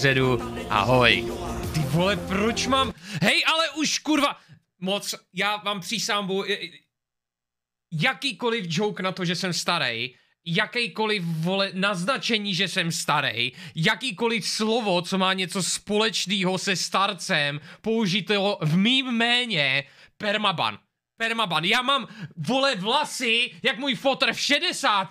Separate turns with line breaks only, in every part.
středu. Ahoj. Ty vole, proč mám... Hej, ale už kurva... Moc, já vám přísám, bu... jakýkoliv joke na to, že jsem starý, jakýkoliv vole, naznačení, že jsem starý, jakýkoliv slovo, co má něco společného se starcem, použitého v mým méně, permaban. Permaban. Já mám, vole, vlasy, jak můj fotr v 60.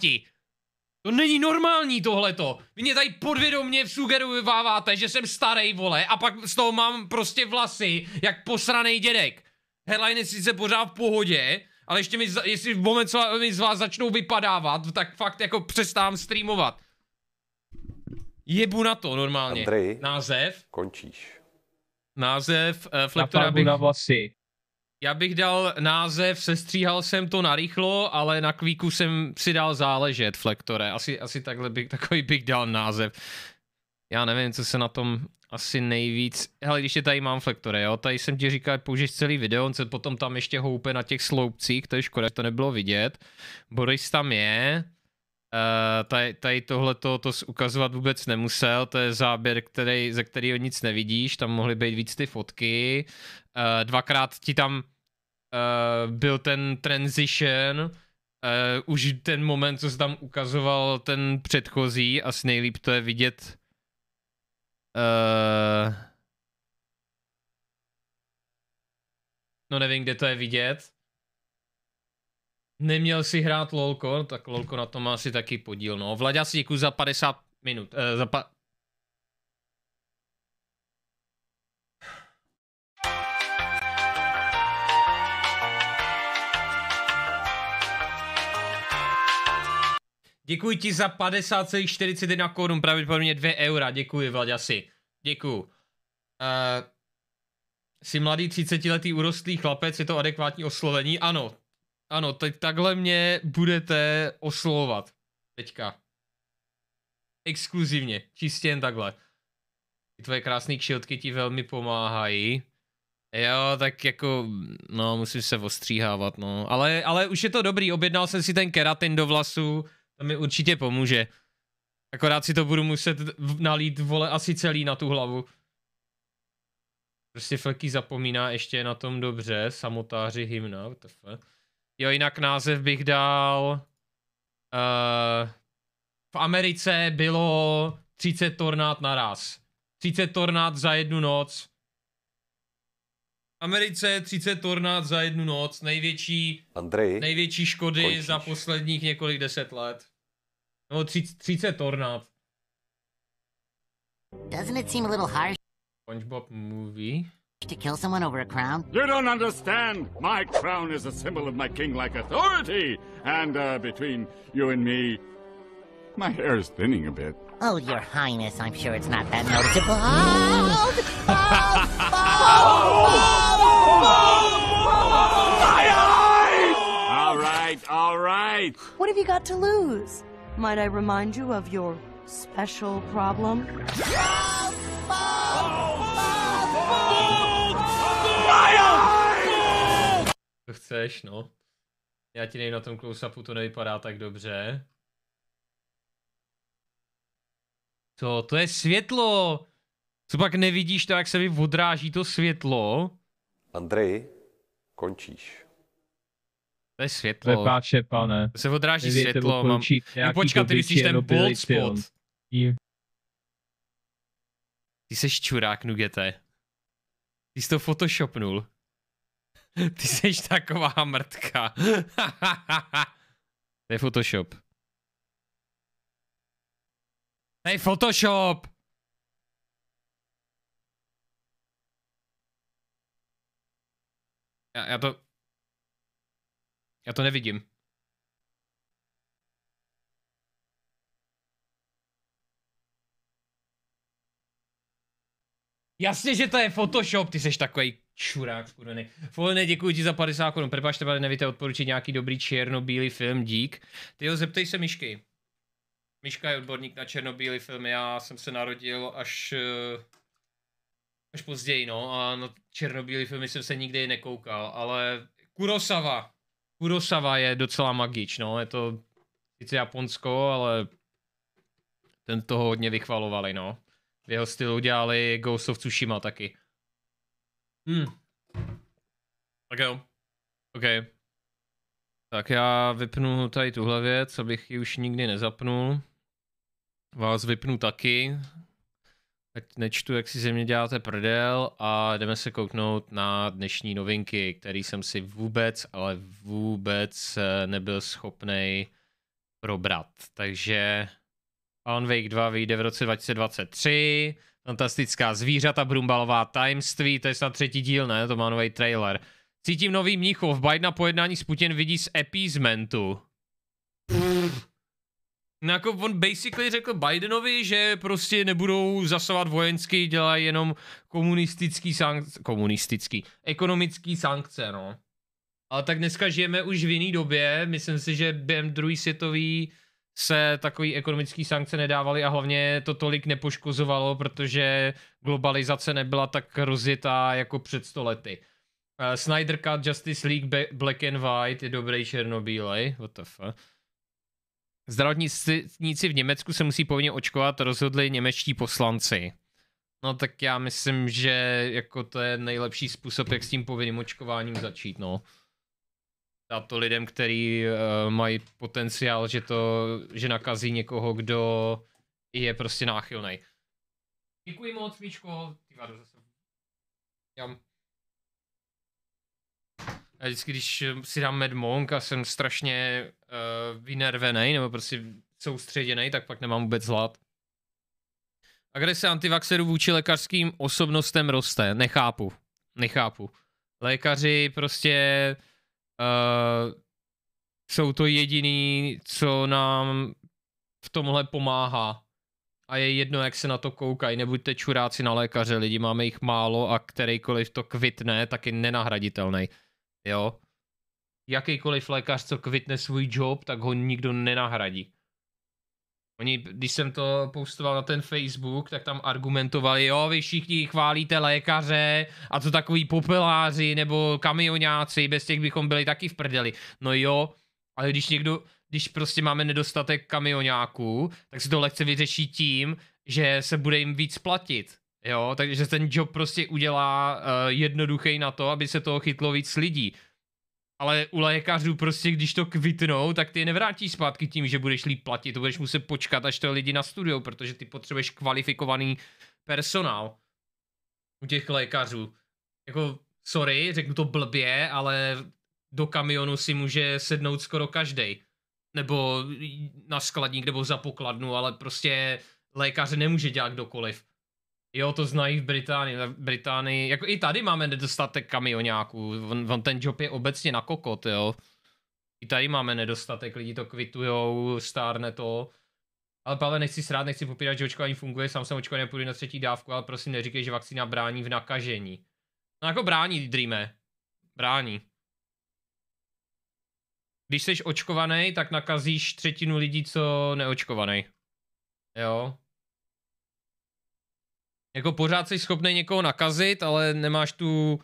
To no není normální tohleto. Vy mě tady podvědomně sugerováváte, že jsem starý vole a pak z toho mám prostě vlasy jak posranej dědek. Headline je sice pořád v pohodě, ale ještě mi, jestli v moment, co mi z vás začnou vypadávat, tak fakt jako přestám streamovat. Jebu na to normálně. Andrej, Název. Končíš. Název uh, eh, Flaptora bych... na vlasy. Já bych dal název, sestříhal jsem to narychlo, ale na kvíku jsem si dal záležet, Flektore. Asi, asi takhle bych, takový bych dal název. Já nevím, co se na tom asi nejvíc... Hele, když je tady mám Flektore, jo, tady jsem ti říkal, použiješ celý video, on se potom tam ještě houpe na těch sloupcích, to je škoda, že to nebylo vidět. Boris tam je, Eh, tady, tady tohle to ukazovat vůbec nemusel, to je záběr, který, ze kterého nic nevidíš, tam mohly být víc ty fotky. Uh, dvakrát ti tam uh, byl ten transition, uh, už ten moment, co se tam ukazoval ten předchozí, asi nejlíp to je vidět uh, no nevím, kde to je vidět, neměl si hrát Lolko, tak Lolko na tom má asi taky podíl. No, Vlaďa si děkuji za 50 minut, eh, za pa- Děkuji ti za 50,41 korun, pravděpodobně 2 eura. Děkuji, Vlaďasi. Děkuji. Uh, jsi mladý 30-letý urostlý chlapec, je to adekvátní oslovení? Ano, ano, teď takhle mě budete oslovovat. Teďka. Exkluzivně, čistě jen takhle. Ty tvoje krásné kšiltky ti velmi pomáhají. Jo, tak jako, no, musím se ostříhávat, no. Ale, ale už je to dobrý, objednal jsem si ten keratin do vlasů, to mi určitě pomůže. Akorát si to budu muset nalít, vole, asi celý na tu hlavu. Prostě Fleky zapomíná ještě na tom dobře, samotáři hymna, WTF. Jo, jinak název bych dal... Uh, v Americe bylo 30 tornád naraz. 30 tornád za jednu noc. V Americe 30 tornád za jednu noc. Největší, Andrej, největší škody končíš. za posledních několik deset let. No, 30, tornád. Doesn't it seem a little harsh? SpongeBob movie. to kill someone over a crown? You don't understand. My crown is a symbol of my king-like authority. And uh, between you and me, my hair is thinning a bit. Oh, your highness, I'm sure it's not that noticeable. oh, My eyes! All right, all right. What have you got to lose? Might I remind you of your special problem? To chceš, no. Já ti nejde na tom close-upu, to nevypadá tak dobře. To, to je světlo! Co pak nevidíš to, jak se mi odráží to světlo? Andrej, končíš. To je světlo. To je pane. To se odráží Nevíte světlo. Mám... No počkat, ty myslíš ten bold spot. Ty seš čurák, Nugete. Ty jsi to photoshopnul. Ty jsi taková mrtka. to je Photoshop. je Photoshop! Já, já to... Já to nevidím. Jasně, že to je Photoshop, ty jsi takový Čurák skurvený. Volné, děkuji ti za 50 korun. Prepačte, ale nevíte odporučit nějaký dobrý černobílý film, dík. Ty jo, zeptej se Myšky. Myška je odborník na černobílý film, já jsem se narodil až, eh, až později, no, a na černobílý filmy jsem se nikdy nekoukal, ale Kurosava. Kurosava je docela magič, no, je to sice Japonsko, ale ten toho hodně vychvalovali, no. V jeho stylu dělali Ghost of Tsushima taky. Hmm. Tak jo. OK. Tak já vypnu tady tuhle věc, abych ji už nikdy nezapnul. Vás vypnu taky. Ať nečtu, jak si ze mě děláte prdel a jdeme se kouknout na dnešní novinky, který jsem si vůbec, ale vůbec eh, nebyl schopný probrat. Takže Alan Wake 2 vyjde v roce 2023, Fantastická. Zvířata Brumbalová, tajemství, to je snad třetí díl, ne? To má nový trailer. Cítím nový Mnichov, na pojednání s Putin vidí z appeasementu. No jako on basically řekl Bidenovi, že prostě nebudou zasovat vojensky, dělají jenom komunistický sankce, komunistický, ekonomický sankce, no. Ale tak dneska žijeme už v jiný době, myslím si, že během druhý světový se takový ekonomický sankce nedávaly a hlavně to tolik nepoškozovalo, protože globalizace nebyla tak rozjetá jako před stolety. Uh, eh, Snyder Cut, Justice League, Be- Black and White je dobrý černobílej, what the fuck. Zdravotníci v Německu se musí povinně očkovat, rozhodli němečtí poslanci. No tak já myslím, že jako to je nejlepší způsob, jak s tím povinným očkováním začít, no dát to lidem, který uh, mají potenciál, že to, že nakazí někoho, kdo je prostě náchylný. Děkuji moc, Míčko. Ty vado, zase. Já vždycky, když si dám Mad Monk a jsem strašně uh, eh, vynervený nebo prostě soustředěný, tak pak nemám vůbec hlad. Agrese antivaxerů vůči lékařským osobnostem roste. Nechápu. Nechápu. Lékaři prostě Uh, jsou to jediný, co nám v tomhle pomáhá. A je jedno, jak se na to koukají, nebuďte čuráci na lékaře, lidi, máme jich málo a kterýkoliv to kvitne, tak je nenahraditelný. Jo? Jakýkoliv lékař, co kvitne svůj job, tak ho nikdo nenahradí. Oni, když jsem to postoval na ten Facebook, tak tam argumentovali, jo, vy všichni chválíte lékaře a to takový popeláři nebo kamionáci, bez těch bychom byli taky v prdeli. No jo, ale když někdo, když prostě máme nedostatek kamionáků, tak se to lehce vyřeší tím, že se bude jim víc platit. Jo, takže ten job prostě udělá uh, eh, jednoduchý na to, aby se toho chytlo víc lidí ale u lékařů prostě, když to kvitnou, tak ty je nevrátí zpátky tím, že budeš líp platit. To budeš muset počkat, až to lidi na studio, protože ty potřebuješ kvalifikovaný personál u těch lékařů. Jako, sorry, řeknu to blbě, ale do kamionu si může sednout skoro každý. Nebo na skladník, nebo za pokladnu, ale prostě lékaře nemůže dělat kdokoliv. Jo, to znají v Británii. V Británii, jako i tady máme nedostatek kamionáků. On, on ten job je obecně na kokot, jo. I tady máme nedostatek, lidi to kvitujou, stárne to. Ale Pavle, nechci srát, nechci popírat, že očkování funguje, sám jsem očkovaný půjdu na třetí dávku, ale prosím neříkej, že vakcína brání v nakažení. No jako brání, Dreame. Brání. Když jsi očkovaný, tak nakazíš třetinu lidí, co neočkovaný. Jo, jako pořád jsi schopný někoho nakazit, ale nemáš tu uh,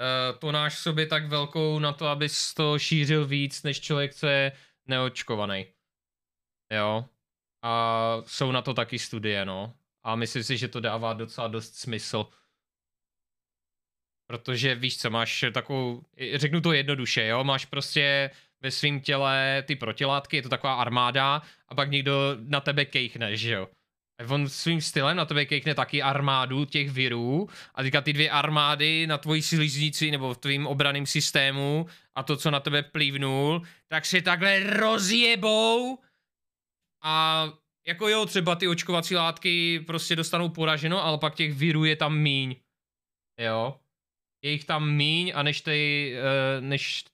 eh, tonáž v sobě tak velkou na to, abys to šířil víc, než člověk, co je neočkovaný. Jo. A jsou na to taky studie, no. A myslím si, že to dává docela dost smysl. Protože víš co, máš takovou, řeknu to jednoduše, jo, máš prostě ve svém těle ty protilátky, je to taková armáda a pak někdo na tebe kejchne, že jo. On svým stylem na tebe kejkne taky armádu těch virů a teďka ty dvě armády na tvoji sliznici nebo v tvým obraným systému a to, co na tebe plývnul, tak se takhle rozjebou a jako jo, třeba ty očkovací látky prostě dostanou poraženo, ale pak těch virů je tam míň. Jo. Je jich tam míň a než, ty, eh, než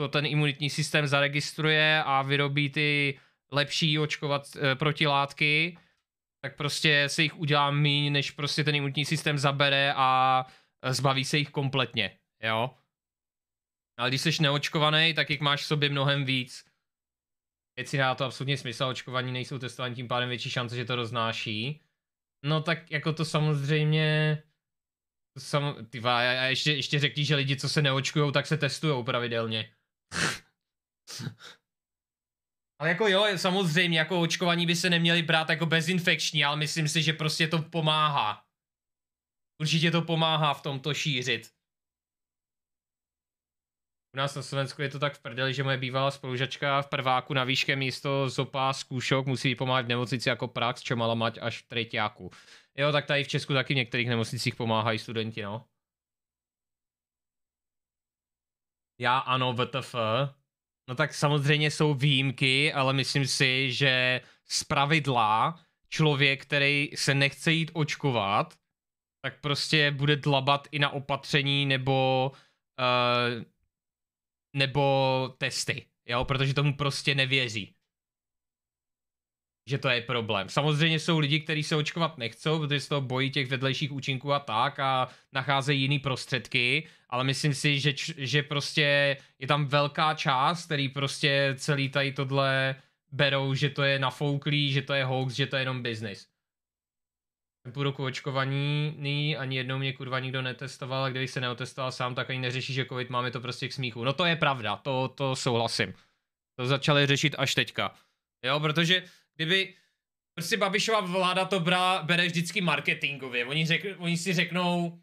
to ten imunitní systém zaregistruje a vyrobí ty lepší očkovat eh, protilátky, tak prostě se jich udělá míň, než prostě ten imunitní systém zabere a zbaví se jich kompletně, jo. Ale když jsi neočkovaný, tak jich máš v sobě mnohem víc. Věci dá to absolutně smysl, očkovaní nejsou testovaní, tím pádem větší šance, že to roznáší. No tak jako to samozřejmě... Sam, tyva, a ještě, ještě řekni, že lidi, co se neočkujou, tak se testujou pravidelně. Ale jako jo, samozřejmě, jako očkování by se neměli brát jako bezinfekční, ale myslím si, že prostě to pomáhá. Určitě to pomáhá v tomto šířit. U nás na Slovensku je to tak v prdeli, že moje bývalá spolužačka v prváku na výške místo zopá zkoušok musí pomáhat v nemocnici jako prax, čo mala mať až v tretiáku. Jo, tak tady v Česku taky v některých nemocnicích pomáhají studenti, no. Já ano, VTF. No tak samozřejmě jsou výjimky, ale myslím si, že z pravidla člověk, který se nechce jít očkovat, tak prostě bude dlabat i na opatření nebo uh, nebo testy, jo, protože tomu prostě nevěří že to je problém. Samozřejmě jsou lidi, kteří se očkovat nechcou, protože se toho bojí těch vedlejších účinků a tak a nacházejí jiný prostředky, ale myslím si, že, že prostě je tam velká část, který prostě celý tady tohle berou, že to je nafouklý, že to je hoax, že to je jenom business. Půl roku očkovaný, ani jednou mě kurva nikdo netestoval a kdybych se neotestoval sám, tak ani neřeší, že covid máme to prostě k smíchu. No to je pravda, to, to souhlasím. To začali řešit až teďka. Jo, protože Kdyby prostě Babišova vláda to brá, bere vždycky marketingově. Oni, řek, oni si řeknou, uh,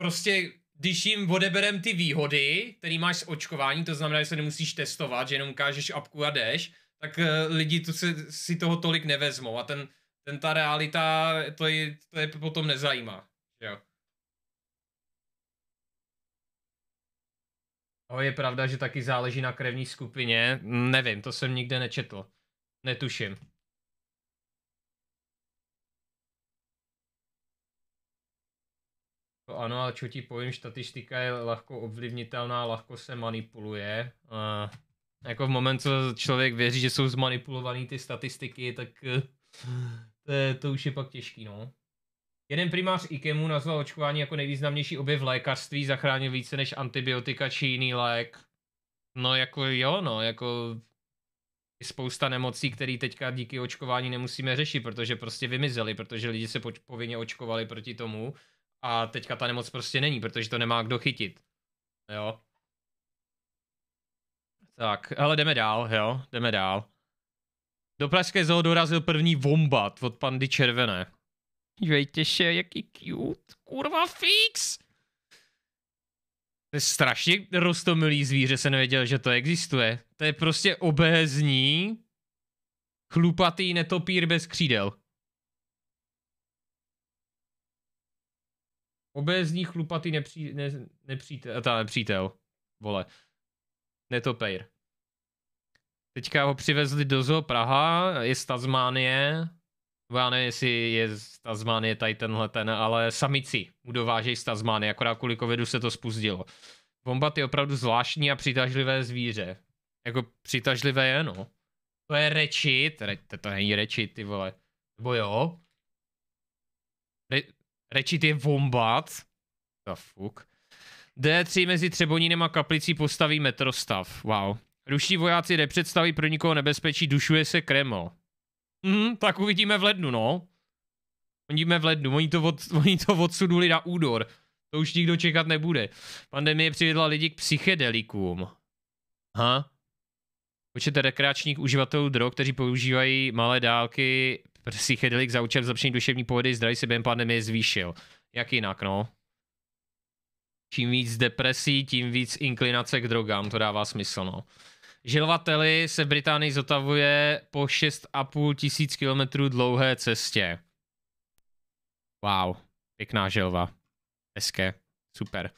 prostě když jim odeberem ty výhody, který máš z očkování, to znamená, že se nemusíš testovat, že jenom ukážeš apku a jdeš, tak uh, lidi tu se, si toho tolik nevezmou a ten, ten ta realita, to je, to je potom nezajímá. Jo. No, je pravda, že taky záleží na krevní skupině. Nevím, to jsem nikde nečetl. Netuším. To ano, ale čo ti povím, statistika je lahko ovlivnitelná, lahko se manipuluje. A jako v moment, co člověk věří, že jsou zmanipulované ty statistiky, tak eh, to, je, to už je pak těžký, no. Jeden primář IKEMu nazval očkování jako nejvýznamnější objev lékařství, zachránil více než antibiotika či jiný lék. No jako jo, no, jako spousta nemocí, které teďka díky očkování nemusíme řešit, protože prostě vymizely, protože lidi se povinně očkovali proti tomu a teďka ta nemoc prostě není, protože to nemá kdo chytit. Jo. Tak, ale jdeme dál, jo, jdeme dál. Do Pražské zoo dorazil první vombat, od pandy červené. Dívejte se, jaký cute. Kurva fix! To je strašně rostomilý zvíře, se nevěděl, že to existuje. To je prostě obézní, chlupatý netopír bez křídel. Obézní chlupatý nepří, ne, nepřítel, eh, ta nepřítel, vole, Netopír. Teďka ho přivezli do zoo Praha, je z Tazmánie já nevím, jestli je z Tasmanie tady tenhle ten, ale samici mu dovážejí z Tasmanie, akorát kvůli covidu se to spustilo. Bombat je opravdu zvláštní a přitažlivé zvíře. Jako přitažlivé je, no. To je rečit, Re, to, to není rečit, ty vole. Nebo jo? Re, rečit je bombat. Ta fuk. D3 mezi Třebonínem a Kaplicí postaví metrostav. Wow. Ruští vojáci nepředstaví pro nikoho nebezpečí, dušuje se Kreml. Mm, tak uvidíme v lednu, no. Uvidíme v lednu, oni to, od, oni to odsunuli na údor. To už nikdo čekat nebude. Pandemie přivedla lidi k psychedelikům. Ha? Počet rekreačních uživatelů drog, kteří používají malé dálky psychedelik za účel zlepšení duševní pohody zdraví se během pandemie zvýšil. Jak jinak, no? Čím víc depresí, tím víc inklinace k drogám, to dává smysl, no. Žilvateli se Británii zotavuje po 6,5 tisíc kilometrů dlouhé cestě. Wow, pěkná želva. Hezké, super.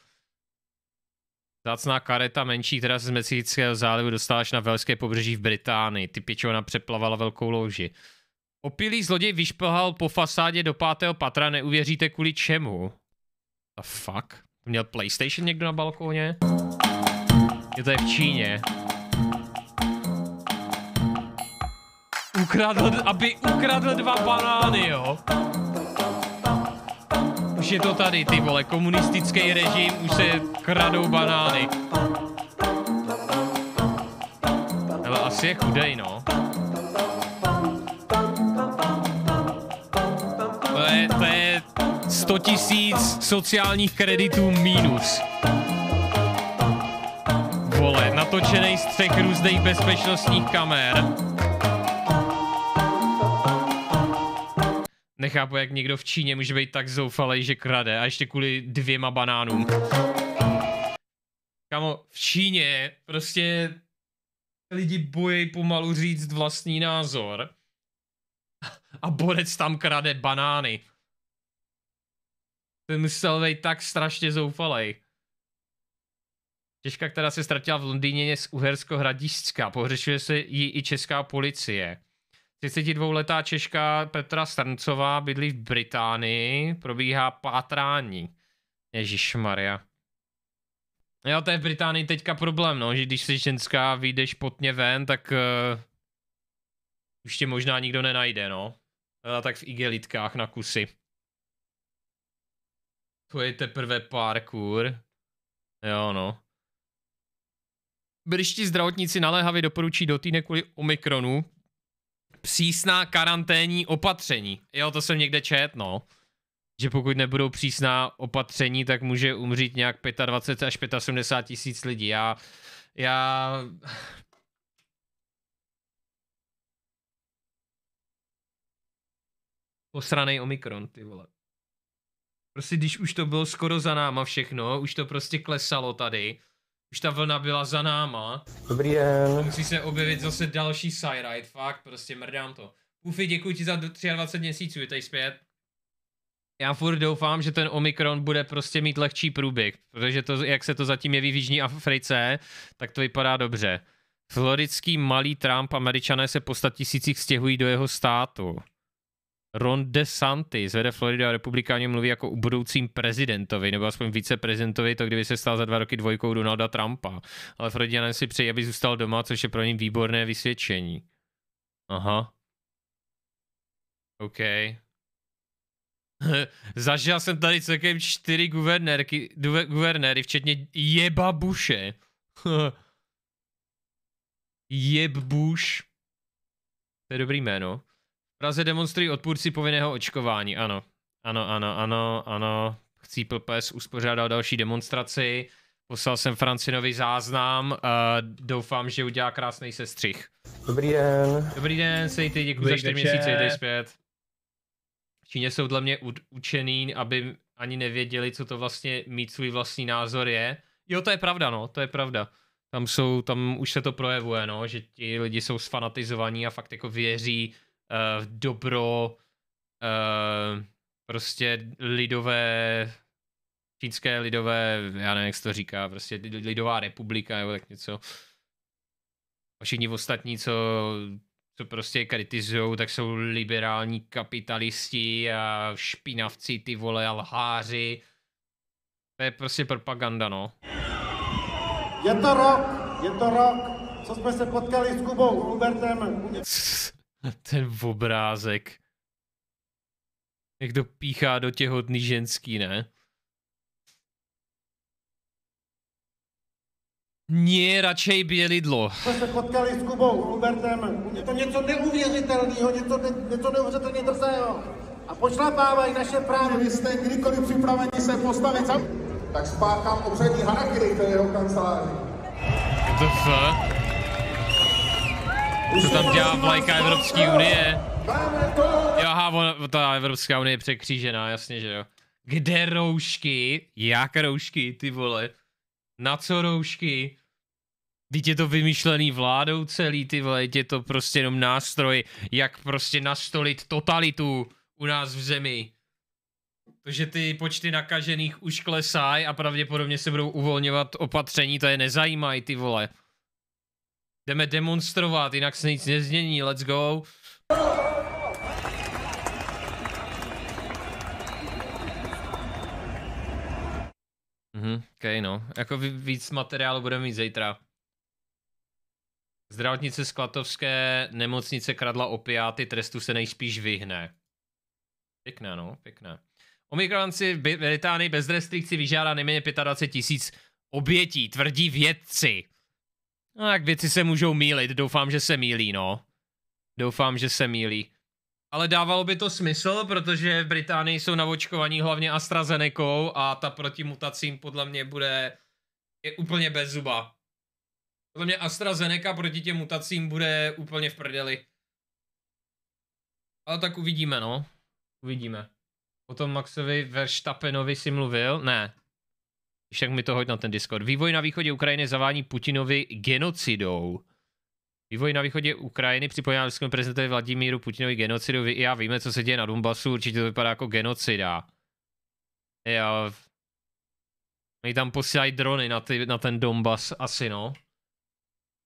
Zácná kareta menší, která se z Mexického zálivu dostala až na velské pobřeží v Británii. Ty pěčona přeplavala velkou louži. Opilý zloděj vyšplhal po fasádě do pátého patra, neuvěříte kvůli čemu. The fuck? Měl PlayStation někdo na balkóně? Je to je v Číně. ukradl, aby ukradl dva banány, jo. Už je to tady, ty vole, komunistický režim, už se kradou banány. Ale asi je chudej, no. To je, to je 100 tisíc sociálních kreditů minus natočený z třech různých bezpečnostních kamer. Nechápu, jak někdo v Číně může být tak zoufalý, že krade a ještě kvůli dvěma banánům. Kamo, v Číně prostě lidi bojí pomalu říct vlastní názor. A borec tam krade banány. Ten musel být tak strašně zoufalej. Těžka, která se ztratila v Londýně, je z Uhersko-Hradišťska. Pohřešuje se jí i česká policie. 32-letá Češka Petra Strncová bydlí v Británii, probíhá pátrání. Ježíš Maria. Jo, to je v Británii teďka problém, no, že když si ženská vyjdeš potně ven, tak uh, už tě možná nikdo nenajde, no. A tak v igelitkách na kusy. To je teprve parkour. Jo, no. Brští zdravotníci naléhavě doporučí do týdne kvůli Omikronu přísná karanténní opatření. Jo, to jsem někde čet, no. Že pokud nebudou přísná opatření, tak může umřít nějak 25 až 75 tisíc lidí. Já, já... Posranej Omikron, ty vole. Prostě když už to bylo skoro za náma všechno, už to prostě klesalo tady, už ta vlna byla za náma. Dobrý den. Musí se objevit zase další ride, fakt, prostě mrdám to. Ufy, děkuji ti za 23 měsíců, tady zpět. Já furt doufám, že ten Omikron bude prostě mít lehčí průběh, protože to, jak se to zatím jeví v Jižní Africe, tak to vypadá dobře. Floridský malý Trump, američané se po tisících stěhují do jeho státu. Ron DeSantis vede Floridu a republikáni mluví jako u budoucím prezidentovi, nebo aspoň viceprezidentovi, to kdyby se stal za dva roky dvojkou Donalda Trumpa. Ale Floridianem si přeji, aby zůstal doma, což je pro ně výborné vysvědčení. Aha. OK. Zažil jsem tady celkem čtyři guvernérky, duve, guvernéry, včetně jeba Buše. Jeb Bush. To je dobrý jméno. Praze demonstrují odpůrci povinného očkování, ano. Ano, ano, ano, ano. Chcípl pes uspořádal další demonstraci. Poslal jsem Francinovi záznam a doufám, že udělá krásný sestřih. Dobrý den. Dobrý den, sejte, děkuji Dobrý za čtyři měsíce, jdej zpět. V Číně jsou dle mě učený, aby ani nevěděli, co to vlastně mít svůj vlastní názor je. Jo, to je pravda, no, to je pravda. Tam jsou, tam už se to projevuje, no, že ti lidi jsou sfanatizovaní a fakt jako věří uh, dobro uh, prostě lidové čínské lidové, já nevím, jak se to říká, prostě lidová republika nebo tak něco. A všichni ostatní, co, co prostě kritizují, tak jsou liberální kapitalisti a špinavci, ty vole, a lháři. To je prostě propaganda, no. Je to rok, je to rok, co jsme se potkali s Kubou, Hubertem. A ten obrázek. Jak to píchá do těhotný ženský, ne? Ně, radšej bělidlo. Jsme se potkali s Kubou, Hubertem. Je to něco neuvěřitelného, něco, ne, něco neuvěřitelně drzého. A pošlapávají naše právě. Vy jste kdykoliv připraveni se postavit za... Tak spáchám obřadní harakiri, je jeho kanceláři. What the fuck? Co tam dělá vlajka Evropské unie? Jo, aha, on, ta Evropská unie je překřížená, jasně, že jo. Kde roušky? Jak roušky, ty vole? Na co roušky? Vždyť je to vymýšlený vládou celý, ty vole, je to prostě jenom nástroj, jak prostě nastolit totalitu u nás v zemi. To, že ty počty nakažených už klesají a pravděpodobně se budou uvolňovat opatření, to je nezajímají, ty vole. Jdeme demonstrovat, jinak se nic nezmění, let's go. Mhm, okay, no. Jako víc materiálu budeme mít zítra. Zdravotnice z Klatovské nemocnice kradla opiáty, trestu se nejspíš vyhne. Pěkné, no, pěkné. Omikron si v Británii bez restrikcí vyžádá nejméně 25 tisíc obětí, tvrdí vědci. No tak věci se můžou mílit, doufám, že se mílí, no. Doufám, že se mílí. Ale dávalo by to smysl, protože v Británii jsou navočkovaní hlavně AstraZeneca a ta proti mutacím podle mě bude je úplně bez zuba. Podle mě AstraZeneca proti těm mutacím bude úplně v prdeli. Ale tak uvidíme, no. Uvidíme. O tom Maxovi Verstappenovi si mluvil? Ne, však mi to hoď na ten Discord. Vývoj na východě Ukrajiny zavání Putinovi genocidou. Vývoj na východě Ukrajiny připomíná ruskému prezidentovi Vladimíru Putinovi genocidu. Vy i já víme, co se děje na Donbasu, určitě to vypadá jako genocida. Já... Oni tam posílají drony na, ty, na ten Donbas asi, no.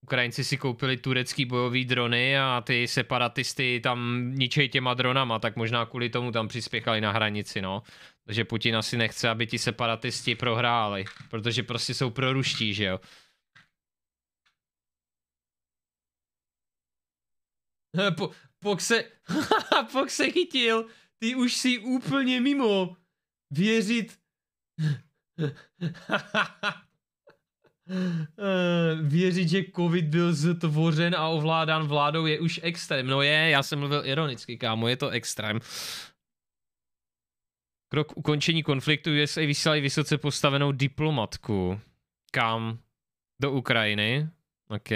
Ukrajinci si koupili turecký bojový drony a ty separatisty tam ničej těma dronama, tak možná kvůli tomu tam přispěchali na hranici, no. Takže Putin asi nechce, aby ti separatisti prohráli, protože prostě jsou proruští, že jo. Po, pok se, pok se chytil, ty už si úplně mimo věřit. Eh, věřit, že covid byl zatvořen a ovládán vládou je už extrém. No je, já jsem mluvil ironicky, kámo, je to extrém. Krok ukončení konfliktu USA vysílají vysoce postavenou diplomatku. Kam? Do Ukrajiny? OK.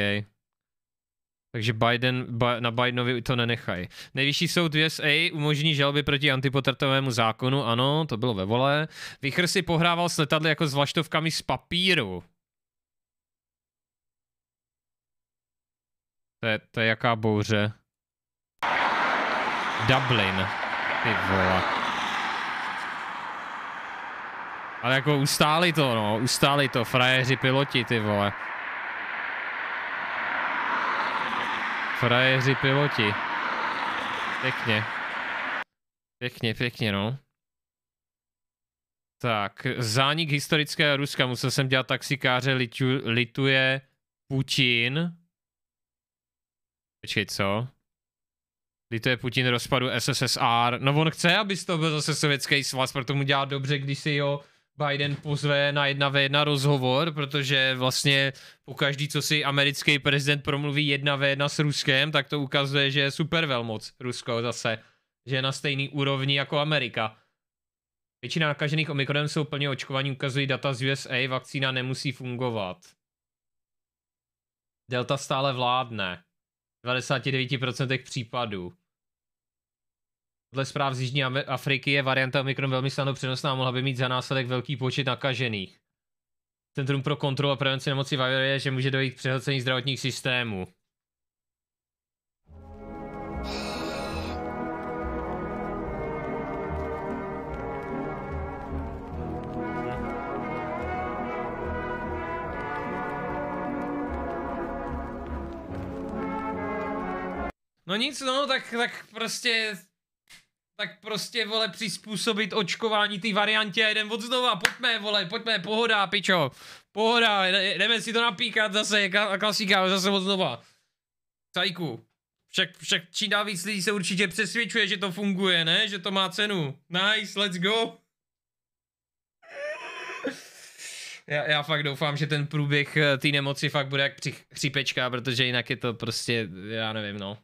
Takže Biden, na Bidenovi to nenechají. Nejvyšší soud USA umožní žalby proti antipotratovému zákonu, ano, to bylo ve vole. Vichr si pohrával s letadly jako s vlaštovkami z papíru. To je, to je jaká bouře? Dublin. Ty vole. Ale jako ustáli to, no, ustáli to, frajeři piloti, ty vole. Frajeři piloti. Pěkně. Pěkně, pěkně, no. Tak, zánik historické Ruska, musel jsem dělat taxikáře, litu, lituje Putin. Počkej, co? Lituje Putin rozpadu SSSR. No on chce, aby to byl zase sovětský svaz, proto mu dělá dobře, když si ho Biden pozve na jedna ve jedna rozhovor, protože vlastně po každý, co si americký prezident promluví jedna ve jedna s Ruskem, tak to ukazuje, že je super velmoc Rusko zase, že je na stejný úrovni jako Amerika. Většina nakažených omikronem jsou plně očkovaní, ukazují data z USA, vakcína nemusí fungovat. Delta stále vládne. V 99% případů. Dle zpráv z Jižní Afriky je varianta Omikron velmi snadno přenosná a mohla by mít za následek velký počet nakažených. Centrum pro kontrolu a prevenci nemocí varuje, že může dojít k přehlcení zdravotních systémů. No nic, no, tak, tak prostě tak prostě, vole, přizpůsobit očkování té variantě a jeden od znova, pojďme, vole, pojďme, pohoda, pičo, pohoda, jdeme si to napíkat zase, klasika, zase od znova. Cajku. Však, však čím dál víc lidí se určitě přesvědčuje, že to funguje, ne? Že to má cenu. Nice, let's go. Já, já fakt doufám, že ten průběh eh, té nemoci fakt bude jak chřípečka, protože jinak je to prostě, já nevím, no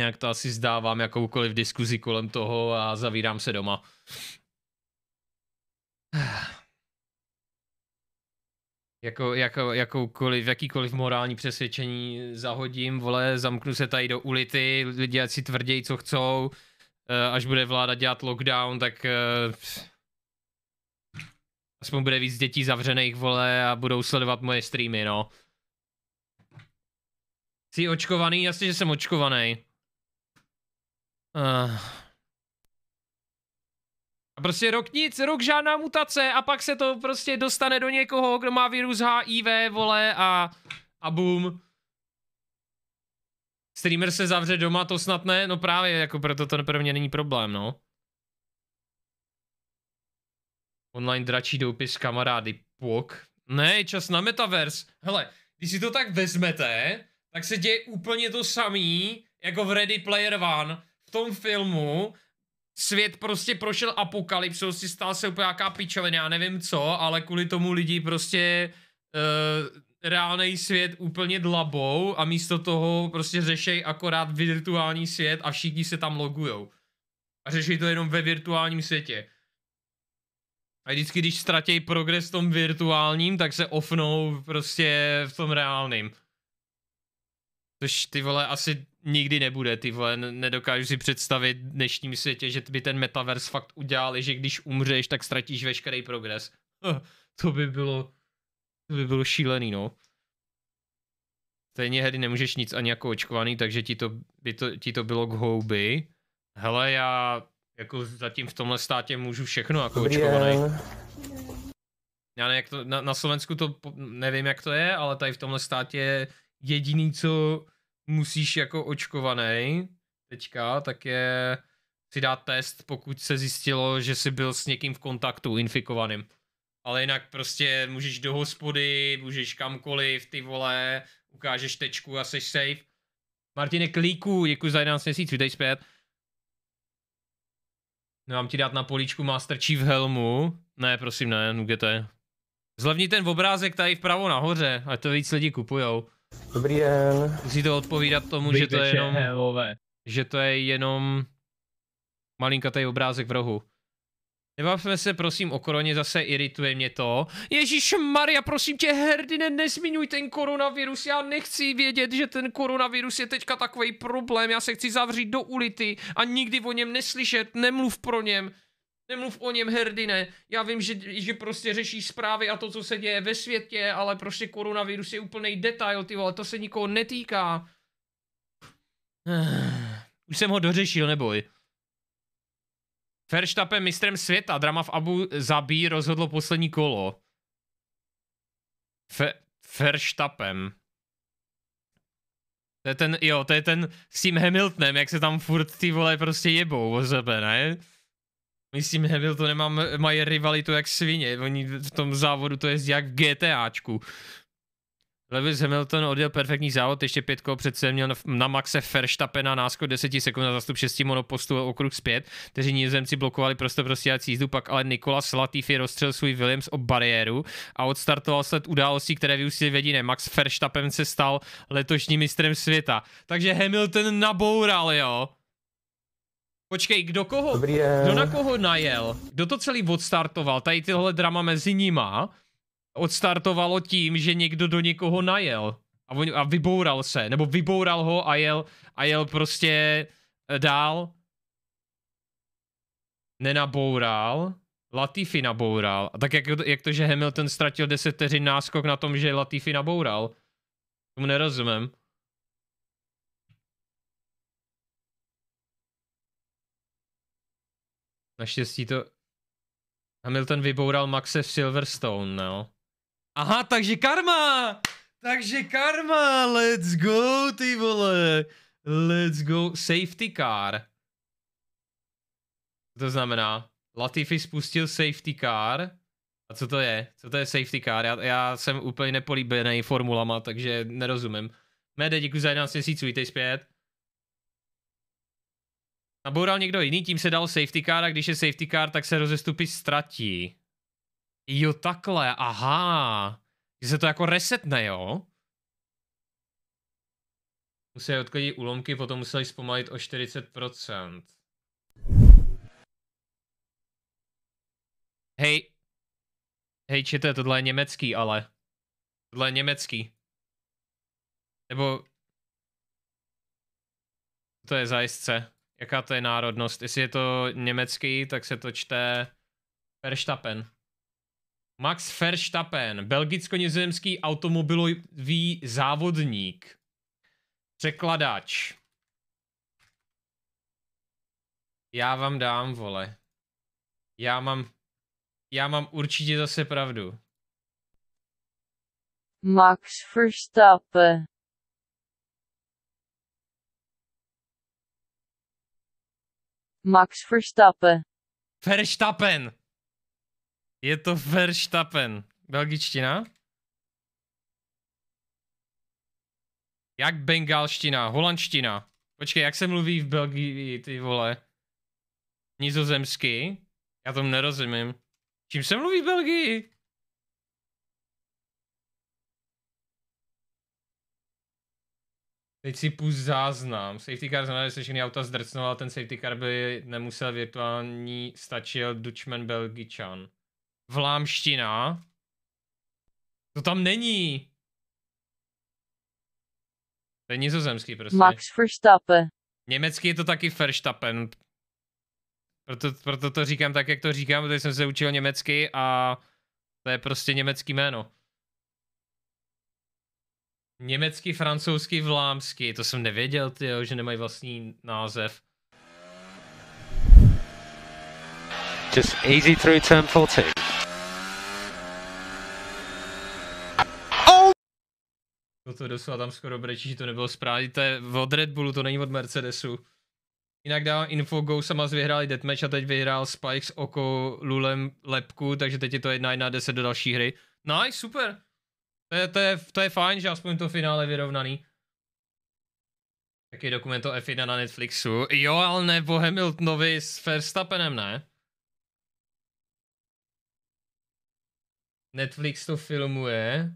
nějak to asi zdávám jakoukoliv diskuzi kolem toho a zavírám se doma. Jako, jako, jakoukoliv, jakýkoliv morální přesvědčení zahodím, vole, zamknu se tady do ulity, lidi ať si tvrději, co chcou, eh, až bude vláda dělat lockdown, tak eh, aspoň bude víc dětí zavřených, vole, a budou sledovat moje streamy, no. Jsi očkovaný? Jasně, že jsem očkovaný. Eh. A prostě rok nic, rok žádná mutace a pak se to prostě dostane do někoho, kdo má virus HIV, vole a, a boom. Streamer se zavře doma, to snad ne, no právě jako proto to mě není problém, no. Online dračí doupis kamarády, pok. Ne, čas na metaverse. Hele, když si to tak vezmete, tak se děje úplně to samý, jako v Ready Player One v tom filmu svět prostě prošel apokalypsou, si stál se úplně nějaká pičovina, já nevím co, ale kvůli tomu lidi prostě uh, reálný svět úplně dlabou a místo toho prostě řešej akorát virtuální svět a všichni se tam logujou. A řeší to jenom ve virtuálním světě. A vždycky, když ztratí progres v tom virtuálním, tak se ofnou prostě v tom reálným. Což ty vole asi nikdy nebude, ty vole, nedokážu si představit v dnešním světě, že by ten metaverse fakt udělali, že když umřeš, tak ztratíš veškerý progres. To by bylo, to by bylo šílený, no. Stejně hry nemůžeš nic ani jako očkovaný, takže ti to, by to, ti to bylo k houby. Hele, já jako zatím v tomhle státě můžu všechno jako očkovaný. Já ne, jak to, na, na Slovensku to nevím, jak to je, ale tady v tomhle státě jediný, co musíš jako očkovaný teďka, tak je si dát test, pokud se zjistilo, že jsi byl s někým v kontaktu infikovaným. Ale jinak prostě můžeš do hospody, můžeš kamkoliv, ty vole, ukážeš tečku a jsi safe. Martine Klíku, děkuji za 11 měsíců, dej zpět. No, mám ti dát na políčku Master Chief helmu. Ne, prosím, ne, je. Zlevní ten obrázek tady vpravo nahoře, ať to víc lidi kupujou. Dobrý den. Musí to odpovídat tomu, Bych že to je jenom... Helové. Že to je jenom malinkatý obrázek v rohu. Nebavme se prosím o koroně, zase irituje mě to. Ježíš Maria, prosím tě, Herdine, nezmiňuj ten koronavirus. Já nechci vědět, že ten koronavirus je teďka takový problém. Já se chci zavřít do ulity a nikdy o něm neslyšet, nemluv pro něm. Nemluv o něm, Herdine. Já vím, že, že prostě řešíš zprávy a to, co se děje ve světě, ale prostě koronavirus je úplný detail, ty vole, to se nikoho netýká. Už jsem ho dořešil, neboj. Verstappen mistrem světa, drama v Abu Zabí rozhodlo poslední kolo. Fe, Verstappen. To je ten, jo, to je ten s tím Hamiltonem, jak se tam furt ty vole prostě jebou o sebe, ne? Myslím, Neville to nemám, mají rivalitu jak svině, oni v tom závodu to jezdí jak v GTAčku. Lewis Hamilton odjel perfektní závod, ještě pětko před přece měl na maxe Verstappena náskok 10 sekund na zastup 6 monopostu a okruh zpět, kteří nizemci blokovali prostě prostě jízdu, pak ale Nikola Latifi rozstřel svůj Williams o bariéru a odstartoval sled událostí, které vyústily v jediné. Max Verstappen se stal letošním mistrem světa. Takže Hamilton naboural, jo. Počkej, kdo koho, Dobrý kdo na koho najel? Kdo to celý odstartoval? Tady tyhle drama mezi nima odstartovalo tím, že někdo do někoho najel. A, on, a vyboural se, nebo vyboural ho a jel, a jel prostě eh, dál. Nenaboural. Latifi naboural. A tak jak, jak to, že Hamilton ztratil 10 vteřin náskok na tom, že Latifi naboural? Tomu nerozumím. Naštěstí to... Hamilton vyboural Maxe v Silverstone, no. Aha, takže karma! Takže karma, let's go, ty vole. Let's go, safety car. Co to znamená? Latifi spustil safety car. A co to je? Co to je safety car? Já, já jsem úplně nepolíbený formulama, takže nerozumím. Mede, děkuji za 11 měsíců, vítej zpět. Naboural někdo jiný, tím se dal safety car a když je safety car, tak se rozestupy ztratí. Jo, takhle, aha. Že se to jako resetne, jo? Museli odklidit úlomky, potom museli zpomalit o 40%. Hej. Hej, čete, tohle je německý, ale. Tohle je německý. Nebo... To je zajistce. Jaká to je národnost? Jestli je to německý, tak se to čte Verstappen. Max Verstappen, belgicko-nizozemský automobilový závodník. Překladač. Já vám dám, vole. Já mám, já mám určitě zase pravdu. Max Verstappen. Max Verstappen. Verstappen. Je to Verstappen. Belgičtina? Jak bengalština? Holandština? Počkej, jak se mluví v Belgii, ty vole? Nizozemsky? Já tomu nerozumím. Čím se mluví v Belgii? Teď si půjč záznam. Safety car znamená, že se všechny auta zdrcnou, ale ten safety car by nemusel virtuální, stačil Dutchman Belgičan. Vlámština. To tam není. To je nizozemský, prostě. Max Verstappen. Německý je to taky Verstappen. Proto, proto to říkám tak, jak to říkám, protože jsem se učil německy a to je prostě německý jméno. Německý, francouzský, vlámský, to jsem nevěděl, tyjo, že nemají vlastní název. Just easy through turn 14. Oh! To doslova tam skoro brečí, že to nebylo správně, to je od Red Bullu, to není od Mercedesu. Jinak dávám info, Go sama vyhráli deathmatch a teď vyhrál Spike s Oko Lulem Lepku, takže teď je to jedna 1 10 do další hry. Nice, super. To je, to, je, to je fajn, že aspoň to finále vyrovnaný. Jaký dokument o F1 na Netflixu? Jo, ale nebo Hamiltonovi s Verstappenem, ne? Netflix to filmuje.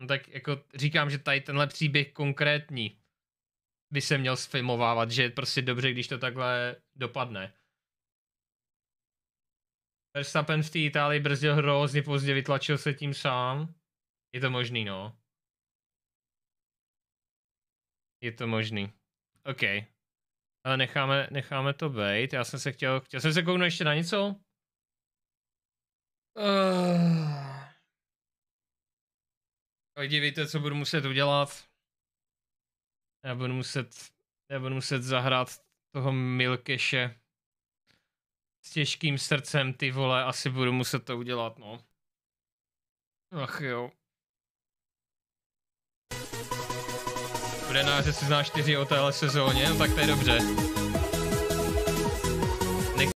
No tak jako říkám, že tady tenhle příběh konkrétní by se měl sfilmovávat, že je prostě dobře, když to takhle dopadne. Verstappen v té Itálii brzdil hrozně pozdě, vytlačil se tím sám. Je to možný, no. Je to možný. OK. Ale necháme, necháme to být. Já jsem se chtěl, chtěl jsem se kouknout ještě na něco? Uh... Lidi, víte, co budu muset udělat? Já budu muset, já budu muset zahrát toho Milkeše s těžkým srdcem, ty vole, asi budu muset to udělat, no. Ach jo. Brenáře si zná čtyři o téhle sezóně, no tak to je dobře.